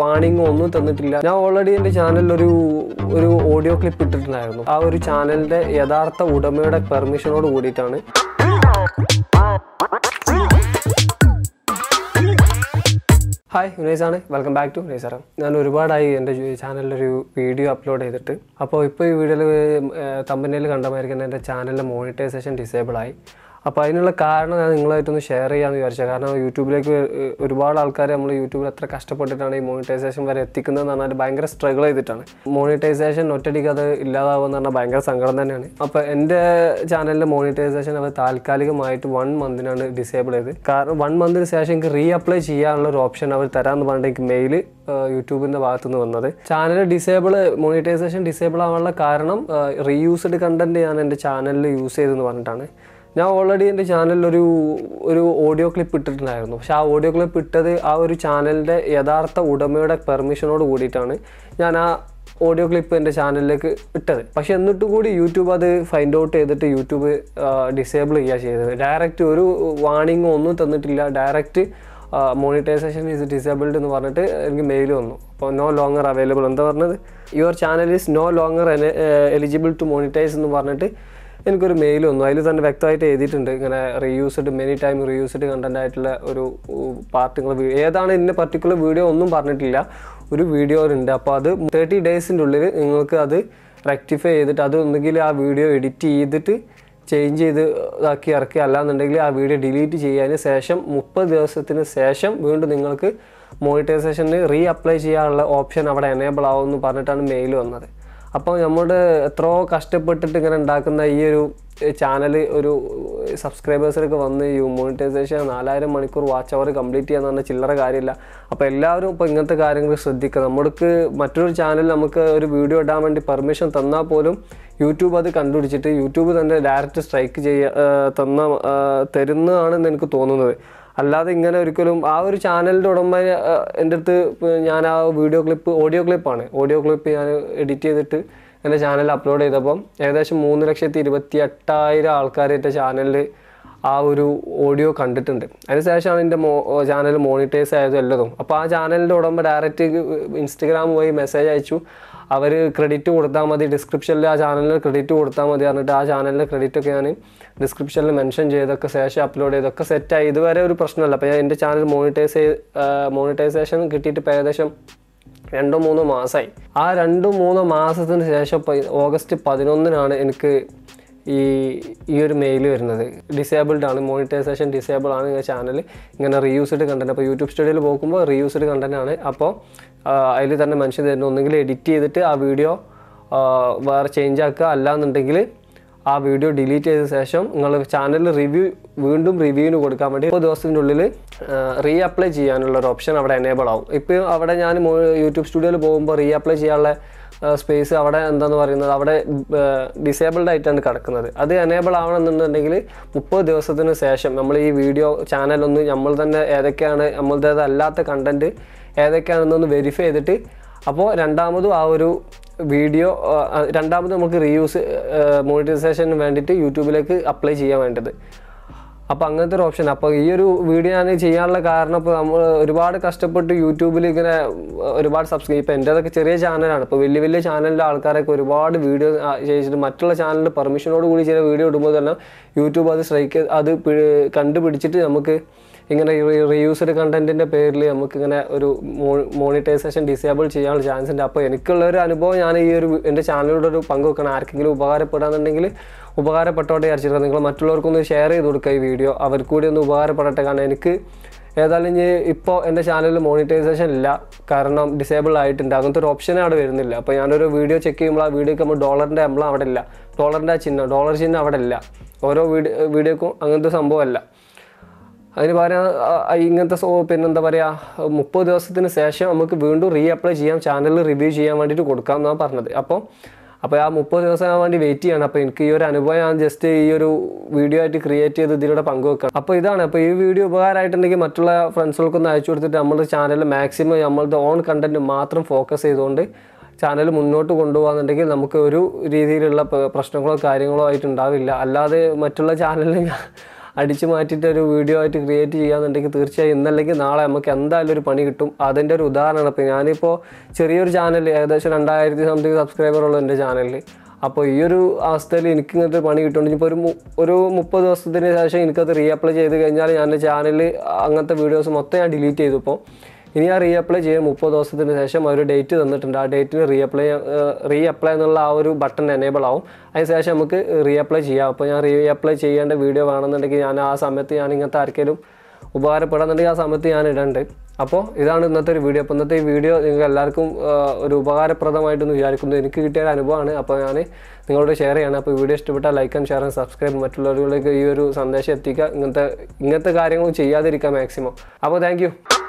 warning ഒന്നും തന്നിട്ടില്ല ഞാൻ ഓൾറെഡി എൻ്റെ ചാനലിൽ ഒരു ഒരു ഓഡിയോ ക്ലിപ്പ് ഇട്ടിട്ടുണ്ടായിരുന്നു ആ ഒരു ചാനലിന്റെ യഥാർത്ഥ ഉടമയുടെ പെർമിഷനോട് കൂടിയിട്ടാണ് ഹായ് ഉനേസ് ആണ് വെൽക്കം ബാക്ക് ടു ഉനേസ് ആറാം ഞാൻ ഒരുപാടായി എൻ്റെ ചാനലിലൊരു വീഡിയോ അപ്ലോഡ് ചെയ്തിട്ട് അപ്പോൾ ഇപ്പോൾ ഈ വീഡിയോയിൽ തമ്പനയിൽ കണ്ടമായിരിക്കുന്ന എൻ്റെ ചാനലിൻ്റെ മോണിറ്റൈസേഷൻ ഡിസേബിൾ ആയി അപ്പോൾ അതിനുള്ള കാരണം ഞാൻ നിങ്ങളായിട്ടൊന്ന് ഷെയർ ചെയ്യാമെന്ന് വിചാരിച്ചത് കാരണം യൂട്യൂബിലേക്ക് ഒരുപാട് ആൾക്കാർ നമ്മൾ യൂട്യൂബിൽ എത്ര കഷ്ടപ്പെട്ടിട്ടാണ് ഈ മോണിറ്റൈസേഷൻ വരെ എത്തിക്കുന്നതെന്ന് പറഞ്ഞാൽ ഭയങ്കര സ്ട്രഗിൾ ചെയ്തിട്ടാണ് മോണിറ്റൈസേഷൻ ഒറ്റടിക്ക് അത് ഇല്ലാതാവുമെന്ന് പറഞ്ഞാൽ ഭയങ്കര സങ്കടം തന്നെയാണ് അപ്പോൾ എൻ്റെ ചാനലിലെ മോണിറ്റൈസേഷൻ അവർ താൽക്കാലികമായിട്ട് വൺ മന്തിനാണ് ഡിസേബിൾ ചെയ്ത് കാരണം വൺ മന്തിന് ശേഷം എനിക്ക് റീ അപ്ലൈ ചെയ്യാനുള്ള ഒരു ഓപ്ഷൻ അവർ തരാമെന്ന് പറഞ്ഞിട്ട് എനിക്ക് മെയിൽ യൂട്യൂബിൻ്റെ നിന്ന് വന്നത് ചാനൽ ഡിസേബിൾ മോണിറ്റൈസേഷൻ ഡിസേബിൾ ആവാനുള്ള കാരണം റീയൂസ്ഡ് കണ്ടന്റ് ഞാൻ എൻ്റെ ചാനലിൽ യൂസ് ചെയ്തെന്ന് പറഞ്ഞിട്ടാണ് ഞാൻ ഓൾറെഡി എൻ്റെ ചാനലിൽ ഒരു ഒരു ഓഡിയോ ക്ലിപ്പ് ഇട്ടിട്ടുണ്ടായിരുന്നു പക്ഷേ ആ ഓഡിയോ ക്ലിപ്പ് ഇട്ടത് ആ ഒരു ചാനലിൻ്റെ യഥാർത്ഥ ഉടമയുടെ പെർമിഷനോട് കൂടിയിട്ടാണ് ഞാൻ ആ ഓഡിയോ ക്ലിപ്പ് എൻ്റെ ചാനലിലേക്ക് ഇട്ടത് പക്ഷേ എന്നിട്ട് കൂടി യൂട്യൂബ് അത് ഫൈൻഡ് ഔട്ട് ചെയ്തിട്ട് യൂട്യൂബ് ഡിസേബിൾ ചെയ്യുക ചെയ്തത് ഡയറക്റ്റ് ഒരു വാണിംഗ് ഒന്നും തന്നിട്ടില്ല ഡയറക്റ്റ് മോണിറ്റൈസേഷൻ ഈസ് ഡിസേബിൾഡ് എന്ന് പറഞ്ഞിട്ട് എനിക്ക് മെയിൽ വന്നു അപ്പോൾ നോ ലോങ്ങർ അവൈലബിൾ എന്താ പറഞ്ഞത് your channel is no longer eligible to monetise എന്ന് പറഞ്ഞിട്ട് എനിക്കൊരു മെയിൽ വന്നു അതിൽ തന്നെ വ്യക്തമായിട്ട് എഴുതിയിട്ടുണ്ട് ഇങ്ങനെ reused many time reused content ആയിട്ടുള്ള ഒരു പാർട്ടിക്കുലർ ഏതാണ് ഇതിൻ്റെ പർട്ടിക്കുലർ വീഡിയോ ഒന്നും പറഞ്ഞിട്ടില്ല ഒരു വീഡിയോ ഉണ്ട് അപ്പോൾ അത് തേർട്ടി ഡേയ്സിൻ്റെ ഉള്ളിൽ നിങ്ങൾക്ക് അത് റെക്ടിഫൈ ചെയ്തിട്ട് അത് ഒന്നുകിൽ ആ വീഡിയോ എഡിറ്റ് ചെയ്തിട്ട് ചേഞ്ച് ചെയ്ത് ഇതാക്കി ഇറക്കി അല്ലാന്നുണ്ടെങ്കിൽ ആ വീഡിയോ ഡിലീറ്റ് ചെയ്യാൻ ശേഷം മുപ്പത് ദിവസത്തിന് ശേഷം വീണ്ടും നിങ്ങൾക്ക് മോണിറ്റൈസേഷന് റീ അപ്ലൈ ചെയ്യാനുള്ള ഓപ്ഷൻ അവിടെ എനേബിൾ ആവുമെന്ന് പറഞ്ഞിട്ടാണ് മെയിൽ വന്നത് അപ്പോൾ നമ്മുടെ എത്രയോ കഷ്ടപ്പെട്ടിട്ട് ഇങ്ങനെ ഉണ്ടാക്കുന്ന ഈ ഒരു ചാനൽ ഒരു സബ്സ്ക്രൈബേഴ്സിലൊക്കെ വന്ന് ഈ മോണിറ്റൈസേഷൻ നാലായിരം മണിക്കൂർ വാച്ച് അവർ കംപ്ലീറ്റ് ചെയ്യാന്ന് പറഞ്ഞാൽ ചില്ലറ കാര്യമില്ല അപ്പോൾ എല്ലാവരും ഇപ്പോൾ ഇങ്ങനത്തെ കാര്യങ്ങൾ ശ്രദ്ധിക്കുക നമ്മൾക്ക് മറ്റൊരു ചാനൽ നമുക്ക് ഒരു വീഡിയോ ഇടാൻ വേണ്ടി പെർമിഷൻ തന്നാൽ പോലും യൂട്യൂബ് അത് കണ്ടുപിടിച്ചിട്ട് യൂട്യൂബ് തന്നെ ഡയറക്റ്റ് സ്ട്രൈക്ക് ചെയ്യുക തന്ന തരുന്നതാണെന്ന് എനിക്ക് തോന്നുന്നത് അല്ലാതെ ഇങ്ങനെ ഒരിക്കലും ആ ഒരു ചാനലിൻ്റെ ഉടമ എൻ്റെ അടുത്ത് ഞാൻ ആ വീഡിയോ ക്ലിപ്പ് ഓഡിയോ ക്ലിപ്പാണ് ഓഡിയോ ക്ലിപ്പ് ഞാൻ എഡിറ്റ് ചെയ്തിട്ട് എൻ്റെ ചാനലിൽ അപ്ലോഡ് ചെയ്തപ്പം ഏകദേശം മൂന്ന് ലക്ഷത്തി ഇരുപത്തി എട്ടായിരം ആൾക്കാർ എൻ്റെ ചാനലിൽ ആ ഒരു ഓഡിയോ കണ്ടിട്ടുണ്ട് അതിനുശേഷമാണ് എൻ്റെ മോ ചാനൽ മോണിറ്റൈസ് ആയതും എല്ലതും അപ്പോൾ ആ ചാനലിൻ്റെ ഉടമ്പ ഡയറക്റ്റ് ഇൻസ്റ്റഗ്രാം പോയി മെസ്സേജ് അയച്ചു അവർ ക്രെഡിറ്റ് കൊടുത്താൽ മതി ഡിസ്ക്രിപ്ഷനിൽ ആ ചാനലിൽ ക്രെഡിറ്റ് കൊടുത്താൽ മതി എന്നിട്ട് ആ ചാനലിൻ്റെ ക്രെഡിറ്റ് ഒക്കെ ഞാൻ ഡിസ്ക്രിപ്ഷനിൽ മെൻഷൻ ചെയ്തൊക്കെ ശേഷം അപ്ലോഡ് ചെയ്തൊക്കെ സെറ്റായി ഇതുവരെ ഒരു പ്രശ്നമല്ല അപ്പോൾ എൻ്റെ ചാനൽ മോണിറ്റൈസ് മോണിറ്റൈസേഷൻ കിട്ടിയിട്ട് ഇപ്പോൾ ഏകദേശം രണ്ടോ മൂന്നോ മാസമായി ആ രണ്ടോ മൂന്നോ മാസത്തിന് ശേഷം ഓഗസ്റ്റ് പതിനൊന്നിനാണ് എനിക്ക് ഈ ഈ ഒരു മെയിൽ വരുന്നത് ഡിസേബിൾഡ് ആണ് മോണിറ്റൈസേഷൻ ഡിസേബിൾ ആണ് ഈ ചാനൽ ഇങ്ങനെ റീയൂസ്ഡ് കണ്ടൻറ്റ് അപ്പോൾ യൂട്യൂബ് സ്റ്റുഡിയോയിൽ പോകുമ്പോൾ റീയൂസ്ഡ് കണ്ടൻറ്റ് ആണ് അപ്പോൾ അതിൽ തന്നെ മനുഷ്യൻ തരുന്നു ഒന്നെങ്കിൽ എഡിറ്റ് ചെയ്തിട്ട് ആ വീഡിയോ വേറെ ചേഞ്ച് ആക്കുക അല്ല എന്നുണ്ടെങ്കിൽ ആ വീഡിയോ ഡിലീറ്റ് ചെയ്ത ശേഷം നിങ്ങൾ ചാനലിൽ റിവ്യൂ വീണ്ടും റിവ്യൂവിന് കൊടുക്കാൻ വേണ്ടി ഒരു ദിവസത്തിൻ്റെ ഉള്ളിൽ റീ അപ്ലൈ ചെയ്യാനുള്ള ഒരു ഓപ്ഷൻ അവിടെ എനേബിൾ ആവും ഇപ്പോൾ അവിടെ ഞാൻ യൂട്യൂബ് സ്റ്റുഡിയോയിൽ പോകുമ്പോൾ റീ അപ്ലൈ ചെയ്യാനുള്ള സ്പേസ് അവിടെ എന്താണെന്ന് പറയുന്നത് അവിടെ ഡിസേബിൾഡ് ആയിട്ടാണ് കിടക്കുന്നത് അത് എനേബിൾ ആവണമെന്നുണ്ടെങ്കിൽ മുപ്പത് ദിവസത്തിന് ശേഷം നമ്മൾ ഈ വീഡിയോ ചാനലൊന്ന് നമ്മൾ തന്നെ ഏതൊക്കെയാണ് നമ്മളുടേതല്ലാത്ത കണ്ടൻറ്റ് ഏതൊക്കെയാണെന്നൊന്ന് വെരിഫൈ ചെയ്തിട്ട് അപ്പോൾ രണ്ടാമതും ആ ഒരു വീഡിയോ രണ്ടാമത് നമുക്ക് റീയൂസ് മോണിറ്റൈസേഷന് വേണ്ടിയിട്ട് യൂട്യൂബിലേക്ക് അപ്ലൈ ചെയ്യാൻ വേണ്ടത് അപ്പോൾ അങ്ങനത്തെ ഒരു ഓപ്ഷൻ അപ്പോൾ ഈ ഒരു വീഡിയോ ഞാൻ ചെയ്യാനുള്ള കാരണം ഇപ്പോൾ നമ്മൾ ഒരുപാട് കഷ്ടപ്പെട്ട് യൂട്യൂബിൽ ഇങ്ങനെ ഒരുപാട് സബ്സ്ക്രൈബ് ഇപ്പോൾ എൻ്റെ അതൊക്കെ ചെറിയ ചാനലാണ് ഇപ്പോൾ വലിയ വലിയ ചാനലിലെ ആൾക്കാരൊക്കെ ഒരുപാട് വീഡിയോ ചെയ്യിച്ചിട്ട് മറ്റുള്ള ചാനലിൽ പെർമിഷനോട് കൂടി ചില വീഡിയോ ഇടുമ്പോൾ തന്നെ യൂട്യൂബ് അത് സ്ട്രൈക്ക് അത് കണ്ടുപിടിച്ചിട്ട് നമുക്ക് ഇങ്ങനെ റീയൂസ്ഡ് കണ്ടന്റിന്റെ പേരിൽ നമുക്ക് ഇങ്ങനെ ഒരു മോണിറ്റൈസേഷൻ ഡിസേബിൾ ചെയ്യാനുള്ള ചാൻസ് ഉണ്ട് അപ്പോൾ എനിക്കുള്ള ഒരു അനുഭവം ഞാൻ ഈ ഒരു എൻ്റെ ചാനലിലൂടെ ഒരു പങ്ക് വെക്കണം ആർക്കെങ്കിലും ഉപകാരപ്പെടാന്നുണ്ടെങ്കിൽ ഉപകാരപ്പെട്ടോട്ടെ വിചാരിച്ചിരുന്നത് നിങ്ങൾ മറ്റുള്ളവർക്കൊന്ന് ഷെയർ ചെയ്ത് കൊടുക്കുക ഈ വീഡിയോ അവർക്ക് കൂടി ഒന്ന് ഉപകാരപ്പെടട്ടെ കാരണം എനിക്ക് ഏതായാലും ഇപ്പോൾ എൻ്റെ ചാനലിൽ മോണിറ്റൈസേഷൻ ഇല്ല കാരണം ഡിസേബിൾ ആയിട്ടുണ്ട് അങ്ങനത്തെ ഒരു ഓപ്ഷൻ അവിടെ വരുന്നില്ല അപ്പോൾ ഞാനൊരു വീഡിയോ ചെക്ക് ചെയ്യുമ്പോൾ ആ വീഡിയോക്ക് നമ്മൾ ഡോളറിൻ്റെ എംബ്ലം അവിടെ ഇല്ല ഡോളറിൻ്റെ ചിഹ്നം ഡോളർ ചിഹ്നം അവിടെ ഇല്ല ഓരോ വീഡിയോ വീഡിയോക്കും അങ്ങനത്തെ സംഭവമല്ല അതിന് പകരം ഇങ്ങനത്തെ സോ പിന്നെന്താ പറയുക മുപ്പത് ദിവസത്തിന് ശേഷം നമുക്ക് വീണ്ടും റീ അപ്ലൈ ചെയ്യാം ചാനലിൽ റിവ്യൂ ചെയ്യാൻ വേണ്ടിയിട്ട് കൊടുക്കാം എന്നാണ് പറഞ്ഞത് അപ്പോൾ അപ്പോൾ ആ മുപ്പത് ദിവസം വേണ്ടി വെയിറ്റ് ചെയ്യണം അപ്പോൾ എനിക്ക് ഈ ഒരു അനുഭവം ഞാൻ ജസ്റ്റ് ഈ ഒരു വീഡിയോ ആയിട്ട് ക്രിയേറ്റ് ചെയ്ത് ഇതിലൂടെ പങ്കുവെക്കാം അപ്പോൾ ഇതാണ് അപ്പോൾ ഈ വീഡിയോ ഉപകാരമായിട്ടുണ്ടെങ്കിൽ മറ്റുള്ള ഫ്രണ്ട്സുകൾക്കൊന്ന് അയച്ചു കൊടുത്തിട്ട് നമ്മുടെ ചാനൽ മാക്സിമം നമ്മളുടെ ഓൺ കണ്ടന്റ് മാത്രം ഫോക്കസ് ചെയ്തുകൊണ്ട് ചാനൽ മുന്നോട്ട് കൊണ്ടുപോകാന്നുണ്ടെങ്കിൽ നമുക്ക് ഒരു രീതിയിലുള്ള പ്രശ്നങ്ങളോ കാര്യങ്ങളോ ആയിട്ടുണ്ടാവില്ല അല്ലാതെ മറ്റുള്ള ചാനലിൽ അടിച്ചു മാറ്റിയിട്ട് ഒരു വീഡിയോ ആയിട്ട് ക്രിയേറ്റ് ചെയ്യാന്നുണ്ടെങ്കിൽ തീർച്ചയായും ഇന്നല്ലെങ്കിൽ നാളെ നമുക്ക് എന്തായാലും ഒരു പണി കിട്ടും അതിൻ്റെ ഒരു ഉദാഹരണമാണ് ഇപ്പോൾ ഞാനിപ്പോൾ ചെറിയൊരു ചാനൽ ഏകദേശം രണ്ടായിരത്തി സംതിങ് സബ്സ്ക്രൈബർ ഉള്ള എൻ്റെ ചാനലിൽ അപ്പോൾ ഈ ഒരു അവസ്ഥയിൽ എനിക്ക് ഇങ്ങനത്തെ പണി കിട്ടുന്നുണ്ട് ഇപ്പോൾ ഒരു ഒരു മുപ്പത് ദിവസത്തിന് ശേഷം എനിക്കത് റീഅപ്ലൈ ചെയ്ത് കഴിഞ്ഞാൽ ഞാൻ ചാനലിൽ അങ്ങനത്തെ വീഡിയോസ് മൊത്തം ഞാൻ ഡിലീറ്റ് ചെയ്തു ഇപ്പോൾ ഇനി ആ റീഅപ്ലൈ ചെയ്യാൻ മുപ്പത് ദിവസത്തിന് ശേഷം അവർ ഡേറ്റ് തന്നിട്ടുണ്ട് ആ ഡേറ്റിൽ റീഅപ്ലൈ റീഅപ്ലൈ എന്നുള്ള ആ ഒരു ബട്ടൺ എനേബിൾ ആവും അതിനുശേഷം നമുക്ക് റീഅപ്ലൈ ചെയ്യാം അപ്പോൾ ഞാൻ റീഅപ്ലൈ ചെയ്യേണ്ട വീഡിയോ വേണമെന്നുണ്ടെങ്കിൽ ഞാൻ ആ സമയത്ത് ഞാൻ ഇങ്ങനത്തെ ആർക്കെങ്കിലും ഉപകാരപ്പെടാന്നുണ്ടെങ്കിൽ ആ സമയത്ത് ഞാൻ ഇടണ്ട് അപ്പോൾ ഇതാണ് ഇന്നത്തെ ഒരു വീഡിയോ അപ്പോൾ ഇന്നത്തെ ഈ വീഡിയോ നിങ്ങൾക്ക് എല്ലാവർക്കും ഒരു ഉപകാരപ്രദമായിട്ടെന്ന് വിചാരിക്കുന്നു എനിക്ക് കിട്ടിയ ഒരു അനുഭവമാണ് അപ്പോൾ ഞാൻ നിങ്ങളോട് ഷെയർ ചെയ്യണം അപ്പോൾ വീഡിയോ ഇഷ്ടപ്പെട്ടാൽ like and share and subscribe മറ്റുള്ളവരിലേക്ക് ഈ ഒരു സന്ദേശം എത്തിക്കുക ഇങ്ങനത്തെ ഇങ്ങനത്തെ കാര്യങ്ങളും ചെയ്യാതിരിക്കുക മാക്സിമം അപ്പോൾ താങ്ക്